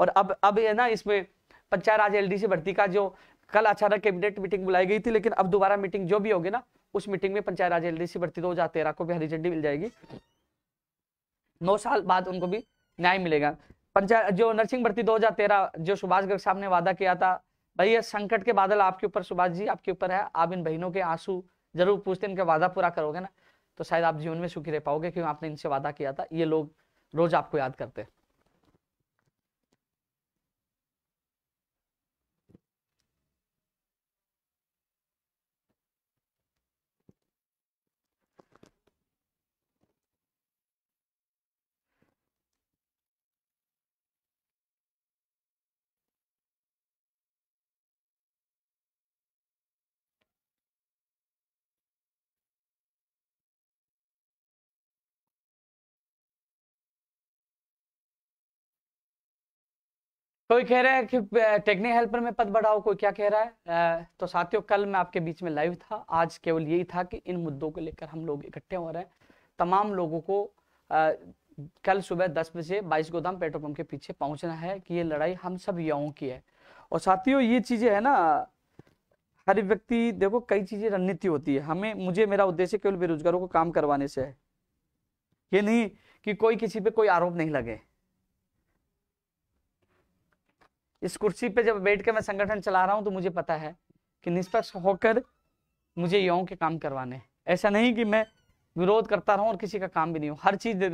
और अब अब है ना इसमें पंचायत राज एलडीसी भर्ती का जो कल अचानक कैबिनेट मीटिंग बुलाई गई थी लेकिन अब दोबारा मीटिंग जो भी होगी ना उस मीटिंग में पंचायत राज एलडीसी भर्ती दो तो हजार तेरह को भी हरी झंडी मिल जाएगी नौ साल बाद उनको भी न्याय मिलेगा पंचायत जो नर्सिंग भर्ती दो जो सुभाष गर्ग साहब ने वादा किया था भाई ये संकट के बादल आपके ऊपर सुभाष जी आपके ऊपर है आप इन बहनों के आंसू जरूर पूछते इनका वादा पूरा करोगे ना तो शायद आप जीवन में सुखी रह पाओगे क्योंकि आपने इनसे वादा किया था ये लोग रोज आपको याद करते हैं कोई कह रहा है कि टेक्निक हेल्पर में पद बढ़ाओ कोई क्या कह रहा है तो साथियों कल मैं आपके बीच में लाइव था आज केवल यही था कि इन मुद्दों को लेकर हम लोग इकट्ठे हो रहे हैं तमाम लोगों को कल सुबह दस बजे बाईस गोदाम पेट्रोल पंप के पीछे पहुंचना है कि ये लड़ाई हम सब युवाओं की है और साथियों ये चीजें है ना हर व्यक्ति देखो कई चीजें रणनीति होती है हमें मुझे मेरा उद्देश्य केवल बेरोजगारों को काम करवाने से है ये नहीं कि कोई किसी पे कोई आरोप नहीं लगे इस कुर्सी पे जब बैठ कर मैं संगठन चला रहा हूँ तो मुझे पता है कि निष्पक्ष होकर मुझे युवाओं के काम करवाने ऐसा नहीं कि मैं विरोध करता रहूं और किसी का काम भी नहीं हो हर चीज